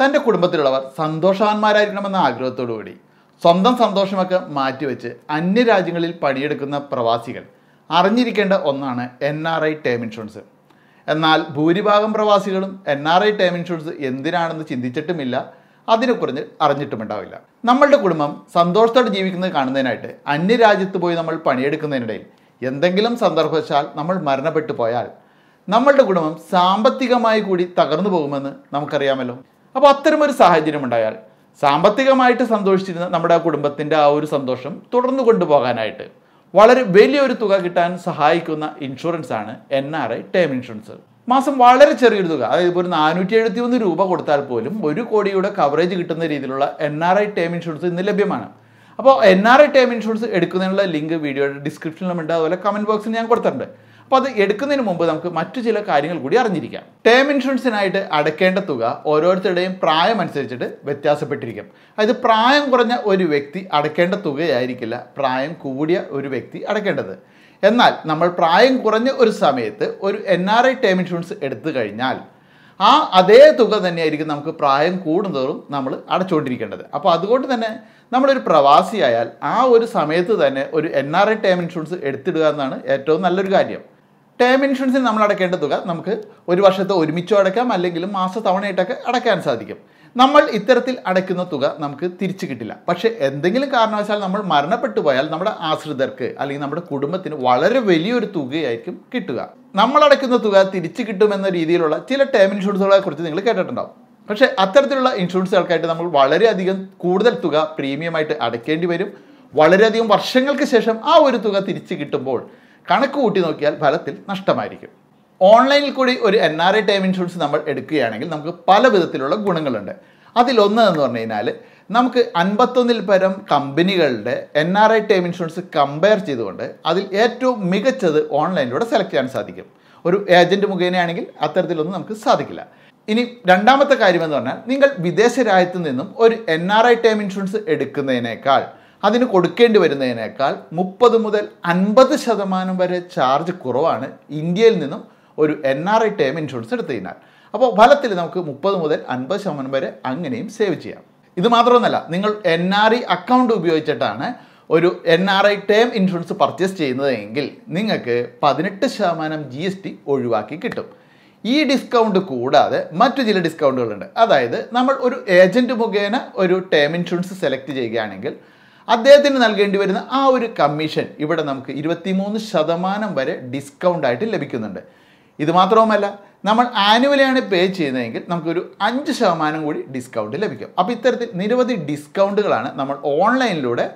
തൻ്റെ കുടുംബത്തിലുള്ളവർ സന്തോഷവാന്മാരായിരിക്കണമെന്ന ആഗ്രഹത്തോടുകൂടി സ്വന്തം സന്തോഷമൊക്കെ മാറ്റിവെച്ച് അന്യരാജ്യങ്ങളിൽ പണിയെടുക്കുന്ന പ്രവാസികൾ അറിഞ്ഞിരിക്കേണ്ട ഒന്നാണ് N R I term insurance എന്നാൽ ഭൂരിഭാഗം പ്രവാസികളും N R I term insurance എന്തിനാണെന്ന് ചിന്തിച്ചിട്ടുമില്ല അതിനെക്കുറിച്ച് അറിഞ്ഞിട്ടുമുണ്ടാവില്ല നമ്മളുടെ കുടുംബം സന്തോഷത്തോടെ ജീവിക്കുന്നത് കാണുന്നതിനായിട്ട് അന്യരാജ്യത്ത് പോയി നമ്മൾ പണിയെടുക്കുന്നതിനിടയിൽ എന്തെങ്കിലും സന്ദർഭവശാൽ നമ്മൾ മരണപ്പെട്ടു പോയാൽ നമ്മളുടെ കുടുംബം സാമ്പത്തികമായി കൂടി തകർന്നു പോകുമെന്ന് നമുക്കറിയാമല്ലോ അപ്പോൾ അത്തരമൊരു സാഹചര്യം ഉണ്ടായാൽ സാമ്പത്തികമായിട്ട് സന്തോഷിച്ചിരുന്ന നമ്മുടെ കുടുംബത്തിൻ്റെ ആ ഒരു സന്തോഷം തുടർന്നു കൊണ്ടുപോകാനായിട്ട് വളരെ വലിയൊരു തുക കിട്ടാൻ സഹായിക്കുന്ന ഇൻഷുറൻസ് ആണ് N R I term insurance മാസം വളരെ ചെറിയൊരു തുക അതായത് ഇപ്പോൾ ഒരു നാനൂറ്റി എഴുപത്തി ഒന്ന് രൂപ കൊടുത്താൽ പോലും ഒരു കോടിയുടെ കവറേജ് കിട്ടുന്ന രീതിയിലുള്ള N R I term insurance ഇന്ന് ലഭ്യമാണ് അപ്പോൾ N R I term insurance എടുക്കുന്നതിനുള്ള ലിങ്ക് വീഡിയോയുടെ ഡിസ്ക്രിപ്ഷനിലും ഉണ്ട് അതുപോലെ കമൻറ്റ് ബോക്സിൽ ഞാൻ കൊടുത്തിട്ടുണ്ട് അപ്പോൾ അത് എടുക്കുന്നതിന് മുമ്പ് നമുക്ക് മറ്റു ചില കാര്യങ്ങൾ കൂടി അറിഞ്ഞിരിക്കാം ടേം ഇൻഷുറൻസിനായിട്ട് അടയ്ക്കേണ്ട തുക ഓരോരുത്തരുടെയും പ്രായം അനുസരിച്ചിട്ട് വ്യത്യാസപ്പെട്ടിരിക്കും അതായത് പ്രായം കുറഞ്ഞ ഒരു വ്യക്തി അടയ്ക്കേണ്ട തുകയായിരിക്കില്ല പ്രായം കൂടിയ ഒരു വ്യക്തി അടയ്ക്കേണ്ടത് എന്നാൽ നമ്മൾ പ്രായം കുറഞ്ഞ ഒരു സമയത്ത് ഒരു N R I term insurance എടുത്തു കഴിഞ്ഞാൽ ആ അതേ തുക തന്നെയായിരിക്കും നമുക്ക് പ്രായം കൂടുന്നതും നമ്മൾ അടച്ചുകൊണ്ടിരിക്കേണ്ടത് അപ്പോൾ അതുകൊണ്ട് തന്നെ നമ്മളൊരു പ്രവാസിയായാൽ ആ ഒരു സമയത്ത് തന്നെ ഒരു N R I term insurance എടുത്തിടുക എന്നാണ് ഏറ്റവും നല്ലൊരു കാര്യം ടേം ഇൻഷുറൻസിന് നമ്മൾ അടക്കേണ്ട തുക നമുക്ക് ഒരു വർഷത്തെ ഒരുമിച്ചോ അടക്കാം അല്ലെങ്കിൽ മാസ തവണയായിട്ടൊക്കെ അടക്കാൻ സാധിക്കും നമ്മൾ ഇത്തരത്തിൽ അടയ്ക്കുന്ന തുക നമുക്ക് തിരിച്ചു കിട്ടില്ല പക്ഷേ എന്തെങ്കിലും കാരണവശാൽ നമ്മൾ മരണപ്പെട്ടു പോയാൽ നമ്മുടെ ആശ്രിതർക്ക് അല്ലെങ്കിൽ നമ്മുടെ കുടുംബത്തിന് വളരെ വലിയൊരു തുകയായിരിക്കും കിട്ടുക നമ്മൾ അടയ്ക്കുന്ന തുക തിരിച്ചു കിട്ടുമെന്ന രീതിയിലുള്ള ചില ടേം ഇൻഷുറൻസുകളെ കുറിച്ച് നിങ്ങൾ കേട്ടിട്ടുണ്ടാവും പക്ഷേ അത്തരത്തിലുള്ള ഇൻഷുറൻസുകൾക്കായിട്ട് നമ്മൾ വളരെയധികം കൂടുതൽ തുക പ്രീമിയമായിട്ട് അടയ്ക്കേണ്ടി വരും വളരെയധികം വർഷങ്ങൾക്ക് ശേഷം ആ ഒരു തുക തിരിച്ചു കിട്ടുമ്പോൾ കണക്ക് കൂട്ടി നോക്കിയാൽ ഫലത്തിൽ നഷ്ടമായിരിക്കും ഓൺലൈനിൽ കൂടി ഒരു N R I term insurance നമ്മൾ എടുക്കുകയാണെങ്കിൽ നമുക്ക് പല വിധത്തിലുള്ള ഗുണങ്ങളുണ്ട് അതിലൊന്ന് എന്ന് പറഞ്ഞു കഴിഞ്ഞാൽ നമുക്ക് അൻപത്തൊന്നിൽ പരം കമ്പനികളുടെ N R I term insurance compare ചെയ്തുകൊണ്ട് അതിൽ ഏറ്റവും മികച്ചത് ഓൺലൈനിലൂടെ സെലക്ട് ചെയ്യാൻ സാധിക്കും ഒരു ഏജൻറ്റ് മുഖേനയാണെങ്കിൽ അത്തരത്തിലൊന്നും നമുക്ക് സാധിക്കില്ല ഇനി രണ്ടാമത്തെ കാര്യം എന്ന് പറഞ്ഞാൽ നിങ്ങൾ വിദേശ രാജ്യത്തു നിന്നും ഒരു N R I term insurance എടുക്കുന്നതിനേക്കാൾ അതിന് കൊടുക്കേണ്ടി വരുന്നതിനേക്കാൾ മുപ്പത് മുതൽ അൻപത് ശതമാനം വരെ ചാർജ് കുറവാണ് ഇന്ത്യയിൽ നിന്നും ഒരു N R I term insurance എടുത്തു കഴിഞ്ഞാൽ അപ്പോൾ ഫലത്തിൽ നമുക്ക് മുപ്പത് മുതൽ അൻപത് ശതമാനം വരെ അങ്ങനെയും സേവ് ചെയ്യാം ഇത് മാത്രമൊന്നല്ല നിങ്ങൾ എൻ ആർ ഐ അക്കൗണ്ട് ഉപയോഗിച്ചിട്ടാണ് ഒരു N R I term insurance purchase ചെയ്യുന്നതെങ്കിൽ നിങ്ങൾക്ക് പതിനെട്ട് ശതമാനം ജി എസ് ടി ഒഴിവാക്കി കിട്ടും ഈ ഡിസ്കൗണ്ട് കൂടാതെ മറ്റു ചില ഡിസ്കൗണ്ടുകളുണ്ട് അതായത് നമ്മൾ ഒരു ഏജൻറ്റ് മുഖേന ഒരു ടേം ഇൻഷുറൻസ് സെലക്ട് ചെയ്യുകയാണെങ്കിൽ അദ്ദേഹത്തിന് നൽകേണ്ടി വരുന്ന ആ ഒരു കമ്മീഷൻ ഇവിടെ നമുക്ക് ഇരുപത്തിമൂന്ന് ശതമാനം വരെ ഡിസ്കൗണ്ട് ആയിട്ട് ലഭിക്കുന്നുണ്ട് ഇത് മാത്രവുമല്ല നമ്മൾ ആനുവലിയാണ് പേ ചെയ്യുന്നതെങ്കിൽ നമുക്കൊരു അഞ്ച് ശതമാനം കൂടി ഡിസ്കൗണ്ട് ലഭിക്കും അപ്പോൾ ഇത്തരത്തിൽ നിരവധി ഡിസ്കൗണ്ടുകളാണ് നമ്മൾ ഓൺലൈനിലൂടെ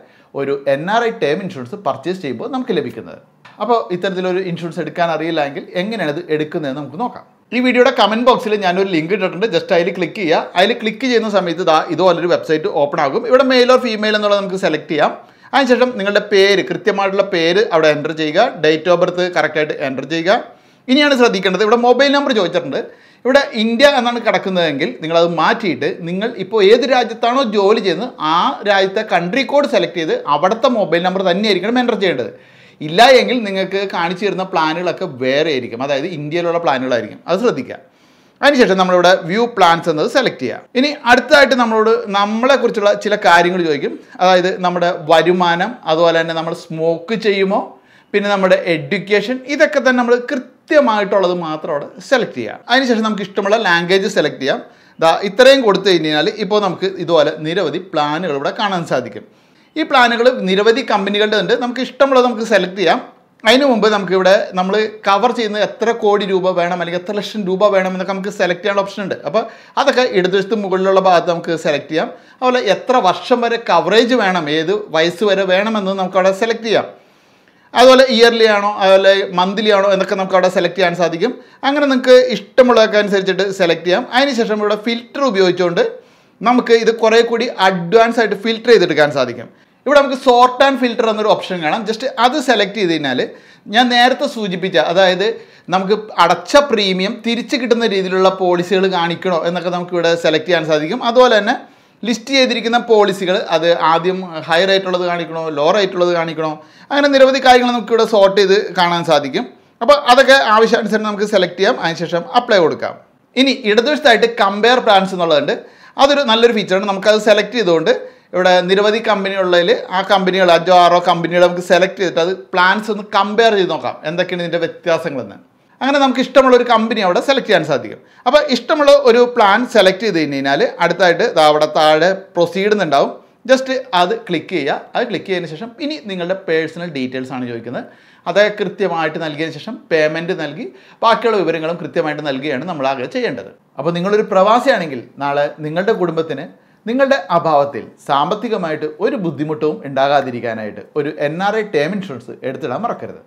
ഒരു N R I term insurance purchase ചെയ്യുമ്പോൾ നമുക്ക് ലഭിക്കുന്നത് അപ്പോൾ ഇത്തരത്തിലൊരു ഇൻഷുറൻസ് എടുക്കാൻ അറിയില്ല എങ്കിൽ എങ്ങനെയാണ് ഇത് എടുക്കുന്നതെന്ന് നമുക്ക് നോക്കാം ഈ വീഡിയോയുടെ കമൻറ്റ് ബോക്സിൽ ഞാനൊരു ലിങ്ക് ഇട്ടിട്ടുണ്ട് ജസ്റ്റ് അതിൽ ക്ലിക്ക് ചെയ്യുക അതിൽ ക്ലിക്ക് ചെയ്യുന്ന സമയത്ത് ഇതാ ഇതുപോലൊരു വെബ്സൈറ്റ് ഓപ്പൺ ആകും ഇവിടെ മെയിലോ ഓർ ഫീമെയിൽ എന്നുള്ളത് നമുക്ക് സെലക്ട് ചെയ്യാം അതിനുശേഷം നിങ്ങളുടെ പേര് കൃത്യമായിട്ടുള്ള പേര് അവിടെ എൻ്റർ ചെയ്യുക ഡേറ്റ് ഓഫ് ബർത്ത് കറക്റ്റായിട്ട് എൻ്റർ ചെയ്യുക ഇനിയാണ് ശ്രദ്ധിക്കേണ്ടത് ഇവിടെ മൊബൈൽ നമ്പർ ചോദിച്ചിട്ടുണ്ട് ഇവിടെ ഇന്ത്യ എന്നാണ് കിടക്കുന്നതെങ്കിൽ നിങ്ങളത് മാറ്റിയിട്ട് നിങ്ങൾ ഇപ്പോൾ ഏത് രാജ്യത്താണോ ജോലി ചെയ്യുന്നത് ആ രാജ്യത്തെ കൺട്രി കോഡ് സെലക്ട് ചെയ്ത് അവിടുത്തെ മൊബൈൽ നമ്പർ തന്നെയായിരിക്കണം എൻ്റർ ചെയ്യേണ്ടത് ഇല്ല എങ്കിൽ നിങ്ങൾക്ക് കാണിച്ചു തരുന്ന പ്ലാനുകളൊക്കെ വേറെ ആയിരിക്കും അതായത് ഇന്ത്യയിലുള്ള പ്ലാനുകളായിരിക്കും അത് ശ്രദ്ധിക്കുക അതിനുശേഷം നമ്മളിവിടെ വ്യൂ പ്ലാൻസ് എന്നത് സെലക്ട് ചെയ്യാം ഇനി അടുത്തതായിട്ട് നമ്മളോട് നമ്മളെക്കുറിച്ചുള്ള ചില കാര്യങ്ങൾ ചോദിക്കും അതായത് നമ്മുടെ വരുമാനം അതുപോലെ തന്നെ നമ്മൾ സ്മോക്ക് ചെയ്യുമോ പിന്നെ നമ്മുടെ എഡ്യൂക്കേഷൻ ഇതൊക്കെ തന്നെ നമ്മൾ കൃത്യമായിട്ടുള്ളത് മാത്രം അവിടെ സെലക്ട് ചെയ്യാം അതിനുശേഷം നമുക്ക് ഇഷ്ടമുള്ള ലാംഗ്വേജ് സെലക്ട് ചെയ്യാം ദാ ഇത്രയും കൊടുത്തു കഴിഞ്ഞാൽ ഇപ്പോൾ നമുക്ക് ഇതുപോലെ നിരവധി പ്ലാനുകൾ ഇവിടെ കാണാൻ സാധിക്കും ഈ പ്ലാനുകൾ നിരവധി കമ്പനികളുടെ ഉണ്ട് നമുക്ക് ഇഷ്ടമുള്ളത് നമുക്ക് സെലക്ട് ചെയ്യാം അതിനു മുമ്പ് നമുക്കിവിടെ നമ്മൾ കവർ ചെയ്യുന്ന എത്ര കോടി രൂപ വേണം അല്ലെങ്കിൽ എത്ര ലക്ഷം രൂപ വേണം എന്നൊക്കെ നമുക്ക് സെലക്ട് ചെയ്യാനുള്ള ഓപ്ഷൻ ഉണ്ട് അപ്പോൾ അതൊക്കെ ഇടതുവശത്ത് മുകളിലുള്ള ഭാഗത്ത് നമുക്ക് സെലക്ട് ചെയ്യാം അതുപോലെ എത്ര വർഷം വരെ കവറേജ് വേണം ഏത് വയസ്സ് വരെ വേണമെന്ന് നമുക്ക് അവിടെ സെലക്ട് ചെയ്യാം അതുപോലെ ഇയർലി ആണോ അതുപോലെ മന്ത്ലി ആണോ എന്നൊക്കെ നമുക്ക് അവിടെ സെലക്ട് ചെയ്യാൻ സാധിക്കും അങ്ങനെ നിങ്ങൾക്ക് ഇഷ്ടമുള്ളതൊക്കെ അനുസരിച്ചിട്ട് സെലക്ട് ചെയ്യാം അതിനുശേഷം ഇവിടെ ഫിൽറ്റർ ഉപയോഗിച്ചുകൊണ്ട് നമുക്ക് ഇത് കുറേ കൂടി അഡ്വാൻസ് ആയിട്ട് ഫിൽറ്റർ ചെയ്തെടുക്കാൻ സാധിക്കും ഇവിടെ നമുക്ക് സോർട്ട് ആൻഡ് ഫിൽറ്റർ എന്നൊരു ഓപ്ഷൻ കാണാം ജസ്റ്റ് അത് സെലക്ട് ചെയ്ത് കഴിഞ്ഞാൽ ഞാൻ നേരത്തെ സൂചിപ്പിച്ച അതായത് നമുക്ക് അടച്ച പ്രീമിയം തിരിച്ചു കിട്ടുന്ന രീതിയിലുള്ള പോളിസികൾ കാണിക്കണോ എന്നൊക്കെ നമുക്ക് ഇവിടെ സെലക്ട് ചെയ്യാൻ സാധിക്കും അതുപോലെ തന്നെ ലിസ്റ്റ് ചെയ്തിരിക്കുന്ന പോളിസികൾ അത് ആദ്യം ഹയർ റേറ്റ് കാണിക്കണോ ലോർ റേറ്റ് കാണിക്കണോ അങ്ങനെ നിരവധി കാര്യങ്ങൾ നമുക്ക് ഇവിടെ സോർട്ട് ചെയ്ത് കാണാൻ സാധിക്കും അപ്പോൾ അതൊക്കെ ആവശ്യാനുസരണം നമുക്ക് സെലക്ട് ചെയ്യാം അതിനുശേഷം അപ്ലൈ കൊടുക്കാം ഇനി ഇടതുവശത്തായിട്ട് കമ്പയർ പ്ലാൻസ് എന്നുള്ളതുണ്ട് അതൊരു നല്ലൊരു ഫീച്ചറാണ് നമുക്കത് സെലക്ട് ചെയ്തുകൊണ്ട് ഇവിടെ നിരവധി കമ്പനികളിൽ ആ കമ്പനികൾ അഞ്ചോ ആറോ കമ്പനികൾ നമുക്ക് സെലക്ട് ചെയ്തിട്ട് അത് പ്ലാൻസ് ഒന്ന് കമ്പയർ ചെയ്ത് നോക്കാം എന്തൊക്കെയാണ് ഇതിൻ്റെ വ്യത്യാസങ്ങളെന്ന് അങ്ങനെ നമുക്ക് ഇഷ്ടമുള്ള ഒരു കമ്പനി അവിടെ സെലക്ട് ചെയ്യാൻ സാധിക്കും അപ്പോൾ ഇഷ്ടമുള്ള ഒരു പ്ലാൻ സെലക്ട് ചെയ്ത് കഴിഞ്ഞാൽ അടുത്തായിട്ട് അവിടെ താഴെ പ്രൊസീഡ് എന്നുണ്ടാവും ജസ്റ്റ് അത് ക്ലിക്ക് ചെയ്യുക അത് ക്ലിക്ക് ചെയ്തതിന് ശേഷം ഇനി നിങ്ങളുടെ പേഴ്സണൽ ഡീറ്റെയിൽസ് ആണ് ചോദിക്കുന്നത് അത് കൃത്യമായിട്ട് നൽകിയതിന് ശേഷം പേയ്മെൻറ്റ് നൽകി ബാക്കിയുള്ള വിവരങ്ങളും കൃത്യമായിട്ട് നൽകുകയാണ് നമ്മൾ ആകെ ചെയ്യേണ്ടത് അപ്പോൾ നിങ്ങളൊരു പ്രവാസിയാണെങ്കിൽ നാളെ നിങ്ങളുടെ കുടുംബത്തിന് നിങ്ങളുടെ അഭാവത്തിൽ സാമ്പത്തികമായിട്ട് ഒരു ബുദ്ധിമുട്ടും ഉണ്ടാകാതിരിക്കാനായിട്ട് ഒരു N R I term insurance എടുത്തിടാൻ മറക്കരുത്